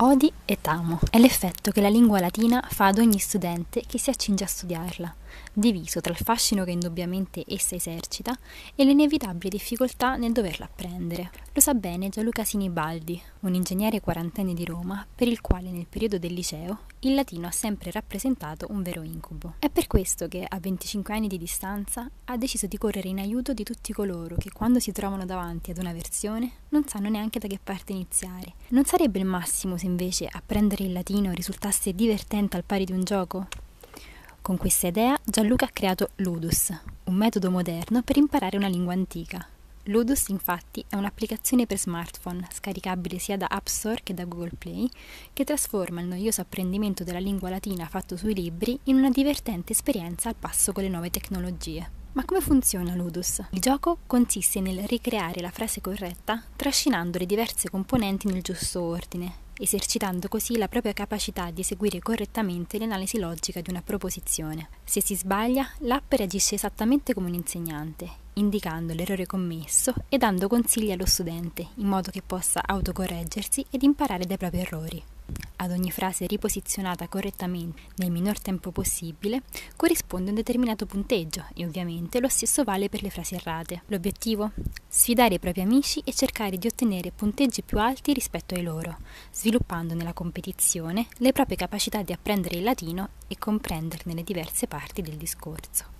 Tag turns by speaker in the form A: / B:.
A: Odi et amo è l'effetto che la lingua latina fa ad ogni studente che si accinge a studiarla, diviso tra il fascino che indubbiamente essa esercita e le inevitabili difficoltà nel doverla apprendere. Lo sa bene Gianluca Sinibaldi, un ingegnere quarantenne di Roma, per il quale nel periodo del liceo il latino ha sempre rappresentato un vero incubo. È per questo che, a 25 anni di distanza, ha deciso di correre in aiuto di tutti coloro che, quando si trovano davanti ad una versione, non sanno neanche da che parte iniziare. Non sarebbe il massimo se invece apprendere il latino risultasse divertente al pari di un gioco? Con questa idea Gianluca ha creato Ludus, un metodo moderno per imparare una lingua antica. Ludus infatti è un'applicazione per smartphone, scaricabile sia da App Store che da Google Play, che trasforma il noioso apprendimento della lingua latina fatto sui libri in una divertente esperienza al passo con le nuove tecnologie. Ma come funziona Ludus? Il gioco consiste nel ricreare la frase corretta trascinando le diverse componenti nel giusto ordine, esercitando così la propria capacità di eseguire correttamente l'analisi logica di una proposizione. Se si sbaglia, l'app reagisce esattamente come un insegnante, indicando l'errore commesso e dando consigli allo studente, in modo che possa autocorreggersi ed imparare dai propri errori ad ogni frase riposizionata correttamente nel minor tempo possibile corrisponde un determinato punteggio e ovviamente lo stesso vale per le frasi errate. L'obiettivo? Sfidare i propri amici e cercare di ottenere punteggi più alti rispetto ai loro, sviluppando nella competizione le proprie capacità di apprendere il latino e comprenderne le diverse parti del discorso.